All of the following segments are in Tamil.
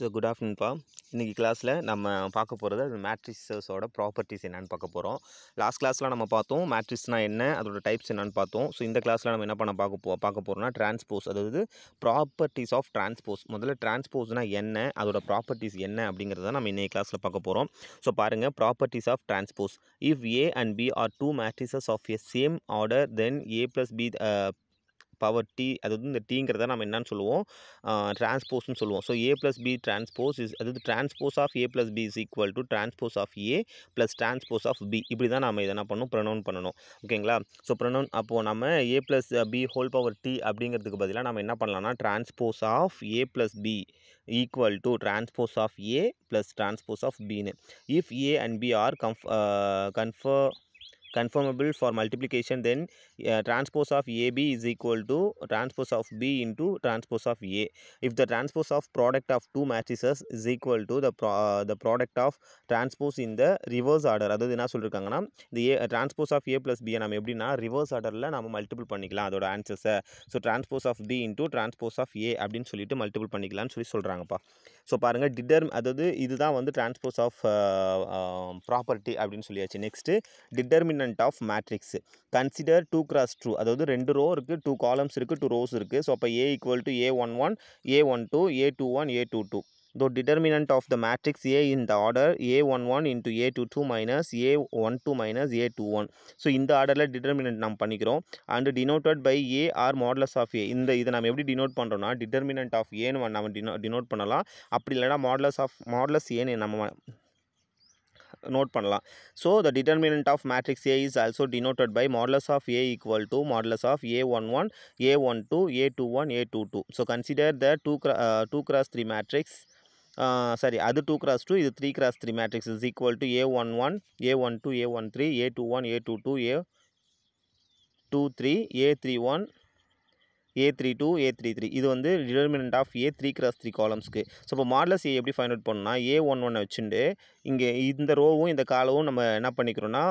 ஸோ குட் ஆஃப்டர்நூன்ப்பா இன்றைக்கி கிளாஸில் நம்ம பார்க்க போகிறது அது மேட்ரிக்ஸஸோட ப்ராப்பர்ட்டிஸ் என்னென்னு பார்க்க போகிறோம் லாஸ்ட் கிளாஸில் நம்ம பார்த்தோம் மேட்ரிஸ்னால் என்ன அதோட டைப்ஸ் என்னென்னு பார்த்தோம் ஸோ இந்த கிளாஸில் நம்ம என்ன பண்ண பார்க்க போ பார்க்க போகிறோம்னா டிரான்ஸ்போஸ் அதாவது ப்ராப்பர்ட்டிஸ் ஆஃப் டிரான்ஸ்போஸ் முதல்ல டிரான்ஸ்போஸ்னால் என்ன அதோட ப்ராப்பர்ட்டிஸ் என்ன அப்படிங்கிறத நம்ம இன்றைய கிளாஸில் பார்க்க போகிறோம் ஸோ பாருங்கள் properties of transpose if A and B are two matrices of a same order then A plus B power T அது வந்து இந்த டீங்கிறத நம்ம என்னன்னு சொல்லுவோம் டிரான்ஸ்போஸ்னு சொல்லுவோம் so A plus B transpose is அதாவது transpose of A plus B is equal to transpose of A plus transpose of B இப்படி தான் நம்ம இதெல்லாம் பண்ணணும் ப்ரொனவுன் பண்ணணும் ஓகேங்களா ஸோ ப்ரொனவுன் அப்போது நம்ம A plus B whole power T அப்படிங்கிறதுக்கு பதிலாக நம்ம என்ன பண்ணலாம்னா transpose of A plus B equal to transpose of A plus transpose of பின்னு if A and B are conf confer conformable for multiplication then uh, transpose of AB is equal to transpose of B into transpose of A. If the transpose of product of two matrices is equal to the, pro, uh, the product of transpose in the reverse order அதாவது என்ன சொல்லியிருக்காங்கன்னா இந்த A transpose of A plus பியை நம்ம எப்படின்னா ரிவர்ஸ் ஆர்டரில் நம்ம மல்டிபிள் பண்ணிக்கலாம் அதோட ஆன்சர்ஸை so transpose of B into transpose of A அப்படின்னு சொல்லிட்டு மல்டிபிள் பண்ணிக்கலாம்னு சொல்லி சொல்கிறாங்கப்பா ஸோ பாருங்கள் டிட்டர் அதாவது இதுதான் வந்து டிரான்ஸ்போஸ் ஆஃப் ப்ராப்பர்ட்டி அப்படின்னு சொல்லியாச்சு next determine determinant of matrix consider two cross two அதாவது ரெண்டு ரோ இருக்குது டூ காலம்ஸ் இருக்குது டூ ரோஸ் இருக்குது ஸோ அப்போ A equal to A one one A one two A two one A two two the determinant of the matrix A in the order A11 into A22 minus A12 minus A21 so இந்த ஆர்டரில் determinant நாம் பண்ணிக்கிறோம் and denoted by A or modulus of A இந்த இதை நாம் எப்படி denote பண்ணுறோம்னா determinant of A நம்ம denote பண்ணலாம் அப்படி இல்லைனா modulus of modulus A நம்ம note pannalaam so the determinant of matrix a is also denoted by modulus of a equal to modulus of a one one, a one two, a two one, a two two. so consider the 2 uh, 2 cross 3 matrix uh, sorry, other 2 cross 2 is 3 cross 3 matrix is equal to a one one, a one two, a one three, A21, a two two, a two three, a three one. A three two A three three இது வந்து determinant of A three cross three காலம்ஸ்க்கு ஸோ இப்போ மாடலஸ் ஏ எப்படி ஃபைன் அவுட் பண்ணால் ஏ ஒன் ஒன்னை வச்சுட்டு இங்கே இந்த ரோவும் இந்த காலவும் நம்ம என்ன பண்ணிக்கிறோன்னா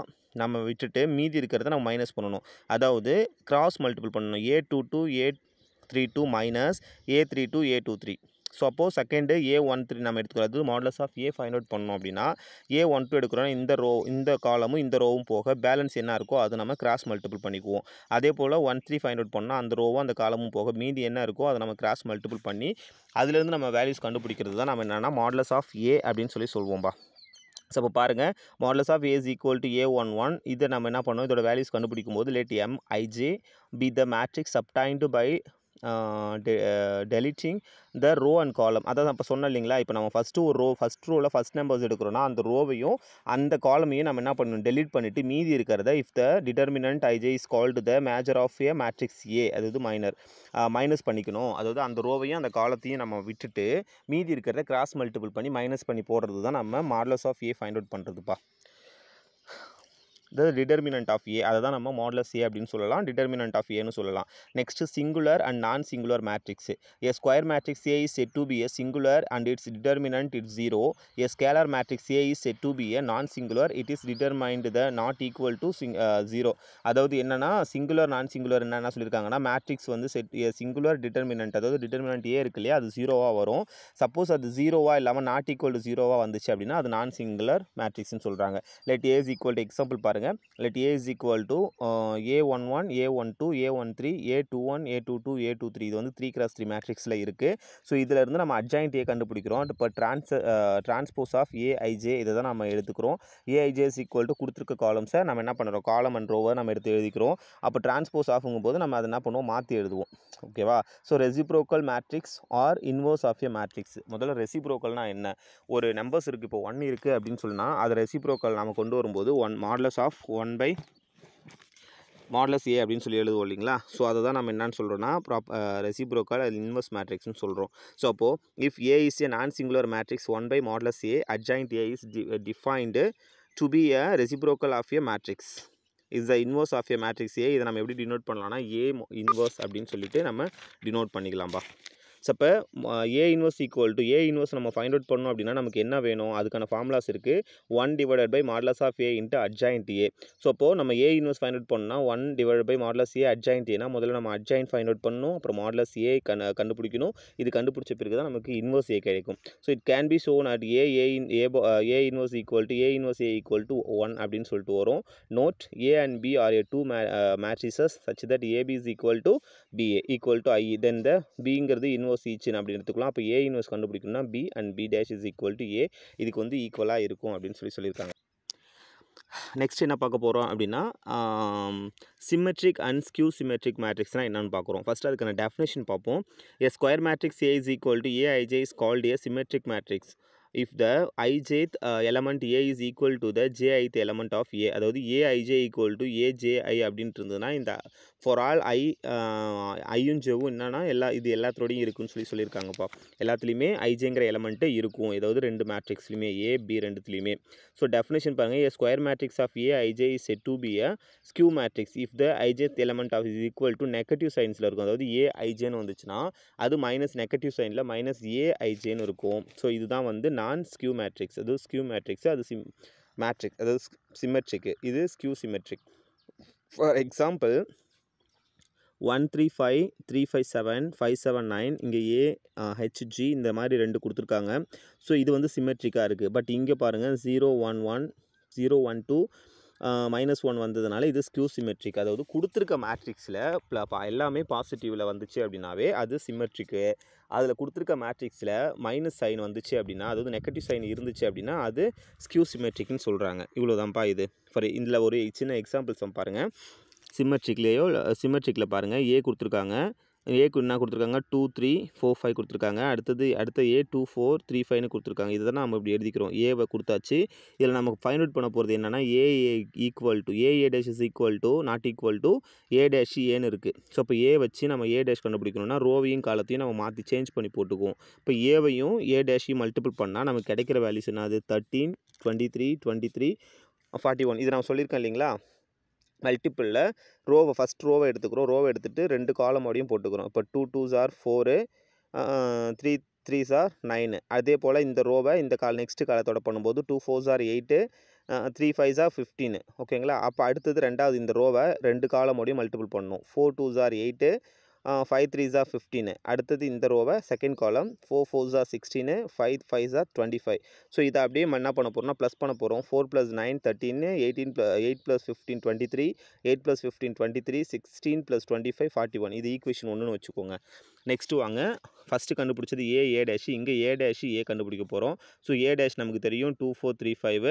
நம்ம விட்டுட்டு மீதி இருக்கிறத நம்ம மைனஸ் பண்ணணும் அதாவது கிராஸ் மல்டிபிள் பண்ணணும் A two two A three two minus A three two A two three so அப்போது செகண்டு ஏ ஒன் த்ரீ நம்ம எடுத்துக்கிறது modulus of A find out பண்ணோம் அப்படின்னா ஏ ஒன் டூ எடுக்கிறோம் இந்த ரோ இந்த காலமும் இந்த ரோவும் போக பேலன்ஸ் என்ன இருக்கோ அது நம்ம கிராஸ் மல்டிபிள் பண்ணிக்குவோம் அதே போல் ஒன் த்ரீ ஃபைண்ட் அவுட் பண்ணால் அந்த ரோவும் அந்த காலமும் போக மீதி என்ன இருக்கோ அதை நம்ம கிராஸ் மல்டிபிள் பண்ணி அதுலேருந்து நம்ம வேல்யூஸ் கண்டுபிடிக்கிறது தான் நம்ம என்னென்னா மாடலஸ் ஆஃப் ஏ அப்படின்னு சொல்லி சொல்வோம்பா ஸோ இப்போ பாருங்கள் modulus of A's equal to A one one இதை நம்ம என்ன பண்ணோம் இதோட வேல்யூஸ் கண்டுபிடிக்கும் போது let M IJ be the matrix obtained by deleting the row and column அதான் இப்போ சொன்ன இல்லைங்களா இப்போ நம்ம ஃபஸ்ட்டு ஒரு ரோ ஃபஸ்ட் ரோவில் ஃபஸ்ட் நம்பர்ஸ் எடுக்கிறோன்னா அந்த ரோவையும் அந்த காலமையும் நம்ம என்ன பண்ணணும் டெலிட் பண்ணிவிட்டு மீதி இருக்கிறத if the determinant IJ is called the major of A matrix A அதாவது மைனர் மைனஸ் பண்ணிக்கணும் அதாவது அந்த ரோவையும் அந்த காலத்தையும் நம்ம விட்டுட்டு மீதி இருக்கிறத கிராஸ் மல்டிபிள் பண்ணி மைனஸ் பண்ணி போடுறது தான் நம்ம modulus of A find out பண்ணுறதுப்பா த டிடர்மினன்ட் ஆஃப் ஏ அதை தான் நம்ம மாடலஸ் ஏ அப்படின்னு சொல்லலாம் டிடர்மினன்ட் ஆஃப் ஏன்னு சொல்லலாம் next singular and non singular matrix A square matrix A is set to be a singular and its determinant its zero A scalar matrix A is set to be a non singular it is determined the not equal to sing zero அதாவது என்னென்னா சிங்குலர் நான் சிங்குலர் என்னென்ன சொல்லியிருக்காங்கன்னா மேட்ரிக்ஸ் வந்து செட் ஏ சிங்குலர் டிட்டர்மினன்ட் அதாவது டிட்டர்மினன்ட் ஏ இருக்கு இல்லையா அது ஜீரோவாக வரும் சப்போஸ் அது ஜீரோவாக இல்லாமல் நாட் ஈக்குவல் டு ஜீரோவாக வந்துச்சு அப்படின்னா அது நான் சிங்குலர் மேட்ரிக்ஸ்னு சொல்கிறாங்க let A's is equal to example பாருங்கள் பாருங்கள் let A is equal to A one one A one two A one three A two one A two two A two three இது வந்து த்ரீ கிராஸ் த்ரீ மேட்ரிக்ஸில் இருக்குது ஸோ இதில் இருந்து நம்ம அட்ஜாயின் ஏ கண்டுபிடிக்கிறோம் இப்போ ட்ரான்ஸ் ட்ரான்ஸ்போஸ் ஆஃப் ஏஐஜே இதை தான் நம்ம எடுத்துக்கிறோம் ஏஐஜே இஸ் ஈக்குவல் டு கொடுத்துருக்க காலம்ஸை நம்ம என்ன பண்ணுறோம் காலம் அண்ட் ரோவை நம்ம எடுத்து எழுதிக்கிறோம் அப்போ ட்ரான்ஸ்போஸ் ஆஃபுங்கும் போது நம்ம அதை என்ன பண்ணுவோம் மாற்றி எழுதுவோம் ஓகேவா so reciprocal matrix or inverse of A matrix முதல்ல ரெசிப்ரோக்கல்னால் என்ன ஒரு நம்பர்ஸ் இருக்குது இப்போ ஒன் இருக்குது அப்படின்னு சொன்னால் அதை ரெசிப்ரோக்கல் நம்ம கொண்டு வரும்போது one modulus of of one by modulus A அப்படின்னு சொல்லி எழுதுவோம் இல்லைங்களா ஸோ அதை தான் நம்ம என்னென்னு சொல்கிறோன்னா ப்ராப் ரெசிப்ரோக்கால் இன்வெர்ஸ் மேட்ரிக்ஸ்னு சொல்கிறோம் ஸோ அப்போது if A is A non singular matrix one by modulus A adjoint A is D defined to be a reciprocal of A matrix is the inverse of A matrix A இதை நம்ம எப்படி டினோட் பண்ணலாம்னா ஏ இன்வெர்ஸ் அப்படின்னு சொல்லிட்டு நம்ம டினோட் பண்ணிக்கலாம்ப்பா ஸோ அப்போ A inverse equal to A inverse நம்ம ஃபைண்ட் அவுட் பண்ணோம் அப்படின்னா நமக்கு என்ன வேணும் அதுக்கான ஃபார்முலாஸ் இருக்குது one divided by modulus of A into adjoint A so அப்போது நம்ம ஏ இன்வர்ஸ் ஃபைண்ட் அவுட் பண்ணால் one divide by modulus A adjoint ஏனா முதல்ல நம்ம அட்ஜாயின்ட் ஃபைண்ட் அவுட் பண்ணணும் அப்புறம் மாடலஸ் ஏ கண் கண்டுபிடிக்கணும் இது கண்டுபிடிச்ச பிறகு தான் நமக்கு இன்வர்ஸ் ஏ கிடைக்கும் so it can be shown at A A in A A inverse equal to A inverse A equal to one அப்படின்னு சொல்லிட்டு வரும் note A and B are A two may matrices such that AB is equal to BA equal to I then the பிங்கிறது இன்வர்ஸ் இன்வர்ஸ் ஈச்சுன்னு அப்படின்னு எடுத்துக்கலாம் அப்போ ஏ இன்வர்ஸ் கண்டுபிடிக்கணும்னா B and B dash is equal to A இதுக்கு வந்து ஈக்குவலாக இருக்கும் அப்படின்னு சொல்லி சொல்லியிருக்காங்க நெக்ஸ்ட் என்ன பார்க்க போகிறோம் அப்படின்னா சிமெட்ரிக் அண்ட் ஸ்கியூ சிமெட்ரிக் மேட்ரிக்ஸ்னால் என்னென்னு பார்க்குறோம் ஃபஸ்ட் அதுக்கான டெஃபினேஷன் பார்ப்போம் A square matrix A is equal to A IJ is called a symmetric matrix if the IJth element A is equal to the JIth element of A அதாவது ஏஐஜே ஈக்குவல் டு ஏஜேஐ அப்படின்ட்டு இருந்ததுன்னா இந்த ஃபார் ஆல் ஐ ஐயும் uh, ஜெவும் என்னென்னா எல்லா இது எல்லாத்தோடையும் இருக்குன்னு சொல்லி சொல்லியிருக்காங்கப்பா எல்லாத்துலேயுமே ஐஜேங்கிற எலமெண்ட்டு இருக்கும் ஏதாவது ரெண்டு மேட்ரிக்ஸ்லையுமே ஏ பி ரெண்டுத்துலையுமே ஸோ டெஃபினேஷன் பாருங்கள் A square matrix of A IJ is set to be a skew matrix if the IJth element of is equal to negative சைன்ஸில் இருக்கும் அதாவது ஏ ஐஜேன்னு வந்துச்சுன்னா அது மைனஸ் நெகட்டிவ் சைனில் மைனஸ் ஏ ஐஜேன்னு இருக்கும் ஸோ இதுதான் வந்து நான் ஸ்கியூ மேட்ரிக்ஸ் அது ஸ்கியூ மேட்ரிக்ஸ் அது சிம் மேட்ரிக் அதாவது சிமெட்ரிக்கு இது skew symmetric for example one three five three five seven five seven nine இங்கே ஏ ஹெச்ஜி இந்த மாதிரி ரெண்டு கொடுத்துருக்காங்க ஸோ இது வந்து சிமெட்ரிக்காக இருக்குது பட் இங்கே பாருங்கள் zero one one zero one two minus one வந்ததுனால இது ஸ்க்யூ சிமெட்ரிக் அதாவது கொடுத்துருக்க மேட்ரிக்ஸில் எல்லாமே பாசிட்டிவில் வந்துச்சு அப்படின்னாவே அது சிமெட்ரிக்கு அதில் கொடுத்துருக்க மேட்ரிக்ஸில் மைனஸ் சைன் வந்துச்சு அப்படின்னா அதாவது நெகட்டிவ் சைன் இருந்துச்சு அப்படின்னா அது ஸ்க்யூ சிமெட்ரிக்னு சொல்கிறாங்க இவ்வளோதான்ப்பா இது ஃபார் இதில் ஒரு சின்ன எக்ஸாம்பிள்ஸ் பாருங்கள் சிமெட்ரிக்லேயோ சிமெட்ரிக்கில் பாருங்கள் ஏ கொடுத்துருக்காங்க என்ன கொடுத்துருக்காங்க டூ த்ரீ ஃபோர் ஃபைவ் கொடுத்துருக்காங்க அடுத்தது அடுத்த ஏ டூ ஃபோர் த்ரீ ஃபைவ்னு கொடுத்துருக்காங்க இதை தான் நம்ம இப்படி எழுதிக்கிறோம் ஏவை கொடுத்தாச்சு இதில் நமக்கு ஃபைண்ட் அவுட் பண்ண போகிறது என்னென்னா A equal to A A dash is equal to not equal to A dash ஏன்னு இருக்குது ஸோ இப்போ ஏ வச்சு நம்ம ஏ டேஷ் கண்டுபிடிக்கணும்னா ரோவையும் காலத்தையும் நம்ம மாற்றி சேஞ்ச் பண்ணி போட்டுக்குவோம் இப்போ ஏவையும் ஏ டேஷையும் மல்டிபிள் e பண்ணால் நமக்கு கிடைக்கிற வேல்யூஸ் என்னது thirteen twenty three twenty three forty one இது நான் சொல்லியிருக்கேன் இல்லைங்களா மல்டிப்பிளில் ரோவை ஃபஸ்ட் ரோவை எடுத்துக்கிறோம் ரோவை எடுத்துகிட்டு ரெண்டு காலம் மறுபடியும் போட்டுக்கிறோம் இப்போ two two sir four three three sir nine அதே போல் இந்த ரோவை இந்த கால் நெக்ஸ்ட்டு காலத்தோட பண்ணும்போது two four sir eight three five sir fifteen ஓகேங்களா அப்போ அடுத்தது ரெண்டாவது இந்த ரோவை ரெண்டு காலம் மறுபடியும் மல்டிபிள் பண்ணணும் ஃபோர் டூ சார் எயிட்டு ஃபைவ் த்ரீ ஜா அடுத்தது இந்த ரோவை செகண்ட் காலம் ஃபோர் ஃபோர் ஜா சிக்ஸ்டீனு ஃபைவ் ஃபைவ் ஜா டுவெண்ட்டி ஃபைவ் ஸோ இதை அப்படியே நம்ம என்ன பண்ண போகிறோம்னா ப்ளஸ் பண்ண போகிறோம் ஃபோர் ப்ளஸ் நைன் தேர்ட்டின்னு எயிட்டீன் ப்ள eight plus fifteen twenty three eight plus fifteen twenty three sixteen plus twenty five forty one இது ஈக்குவேஷன் ஒன்றுன்னு வச்சுக்கோங்க நெக்ஸ்ட் வாங்க ஃபஸ்ட்டு கண்டுபிடிச்சது ஏ ஏ டேஷ் இங்கே ஏ டேஷ் ஏ கண்டுபிடிக்க போகிறோம் ஸோ ஏ டேஷ் நமக்கு தெரியும் டூ ஃபோர் த்ரீ ஃபைவ்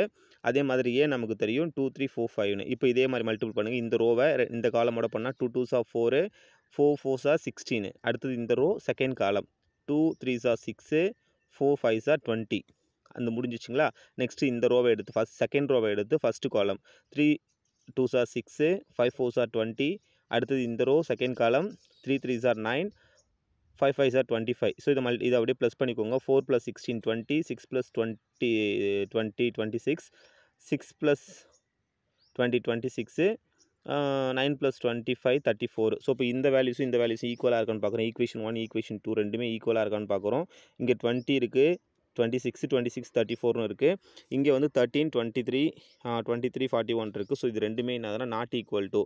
அதே மாதிரி ஏ நமக்கு தெரியும் டூ த்ரீ ஃபோர் ஃபைவ்னு இப்போ இதே மாதிரி மல்டிபிள் பண்ணுங்கள் இந்த ரோவை இந்த காலமோட பண்ணால் டூ டூ சா ஃபோரு ஃபோர் ஃபோர் சார் சிக்ஸ்டீனு அடுத்தது இந்த row second column two three சார் சிக்ஸு ஃபோர் ஃபைவ் சார் டுவெண்ட்டி அந்த முடிஞ்சிச்சிங்களா நெக்ஸ்ட்டு இந்த ரோவை எடுத்து ஃபஸ்ட் செகண்ட் ரோவை எடுத்து ஃபஸ்ட்டு காலம் த்ரீ டூ சார் சிக்ஸு ஃபைவ் ஃபோர் சார் டுவெண்ட்டி அடுத்தது இந்த row second column three three சார் நைன் ஃபைவ் ஃபைவ் சார் டுவெண்ட்டி ஃபைவ் ஸோ இதை மல் இதை அப்படியே ப்ளஸ் பண்ணிக்கோங்க four plus sixteen twenty six plus twenty twenty twenty six six plus twenty twenty six nine plus twenty five thirty four so இப்போ இந்த வேல்யூஸும் இந்த வேல்யூஸும் ஈக்குவலாக இருக்கான்னு பார்க்குறோம் ஈக்குவேஷன் ஒன் ஈக்குவேஷன் டூ ரெண்டுமே ஈக்குவலாக இருக்கான்னு பார்க்குறோம் இங்கே டுவெண்ட்டி இருக்குது twenty six twenty six thirty ஃபோர்னு இருக்குது இங்கே வந்து thirteen twenty three twenty three forty one இருக்குது ஸோ இது ரெண்டுமே என்னதுன்னா not equal to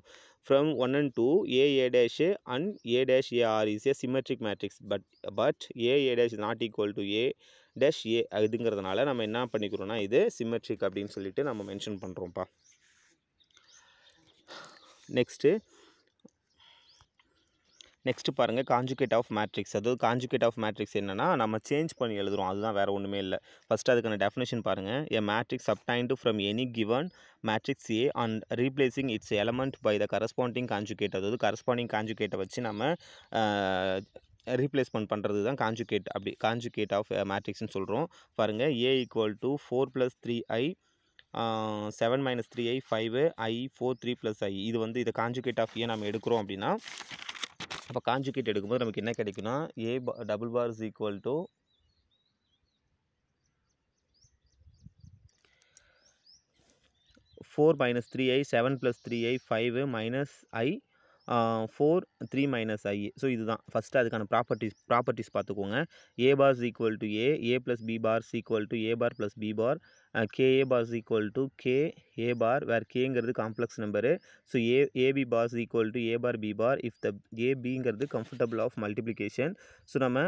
from one and two A A dash and A dash A is A symmetric matrix but but A A dash not equal to A dash A இதுங்கிறதுனால நம்ம என்ன பண்ணிக்கிறோன்னா இது சிமெட்ரிக் அப்படின்னு சொல்லிட்டு நம்ம மென்ஷன் பண்ணுறோம்ப்பா நெக்ஸ்ட்டு நெக்ஸ்ட்டு பாருங்கள் காஞ்சுகேட் ஆஃப் மேட்ரிக்ஸ் அதாவது காஞ்சுகேட் ஆஃப் மேட்ரிக்ஸ் என்னென்னா நம்ம சேஞ்ச் பண்ணி எழுதுகிறோம் அதுதான் வேறு ஒன்றுமே இல்லை ஃபஸ்ட்டு அதுக்கான டெஃபினேஷன் பாருங்கள் A matrix obtained from any given matrix A and replacing its element by the corresponding conjugate அதாவது கரஸ்பாண்டிங் காஞ்சுகேட்டை வச்சு நம்ம ரீப்ளேஸ்மெண்ட் பண்ணுறது தான் காஞ்சுகேட் அப்படி காஞ்சுகேட் ஆஃப் மேட்ரிக்ஸ்னு சொல்கிறோம் பாருங்கள் A equal to four plus three i seven minus three i five i four three plus i இது வந்து இதை காஞ்சுகேட் ஆஃப் ஏ நம்ம எடுக்கிறோம் அப்படின்னா அப்போ காஞ்சுகேட் எடுக்கும்போது நமக்கு என்ன கிடைக்குன்னா A double bar is equal to four minus three i seven plus three i five minus i four three minus i so இதுதான் ஃபஸ்ட்டு அதுக்கான ப்ராப்பர்ட்டிஸ் ப்ராப்பர்ட்டிஸ் பார்த்துக்கோங்க A bar equal to A A plus B bar equal to A bar plus B bar K A பாஸ் equal to K A bar where கேங்கிறது complex number so A A B bars equal to A bar B bar if the ஏபிங்கிறது கம்ஃபர்டபுள் ஆஃப் மல்டிப்ளிகேஷன் ஸோ நம்ம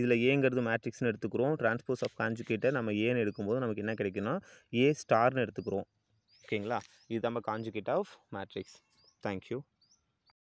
இதில் ஏங்கிறது மேட்ரிக்ஸ்னு எடுத்துக்கிறோம் ட்ரான்ஸ்போஸ் ஆஃப் கான்ஜுகேட்டை நம்ம ஏன்னு எடுக்கும்போது நமக்கு என்ன கிடைக்குன்னா ஏ ஸ்டார்னு எடுத்துக்கிறோம் ஓகேங்களா இது நம்ம கான்ஜுகேட் ஆஃப் மேட்ரிக்ஸ் தேங்க்யூ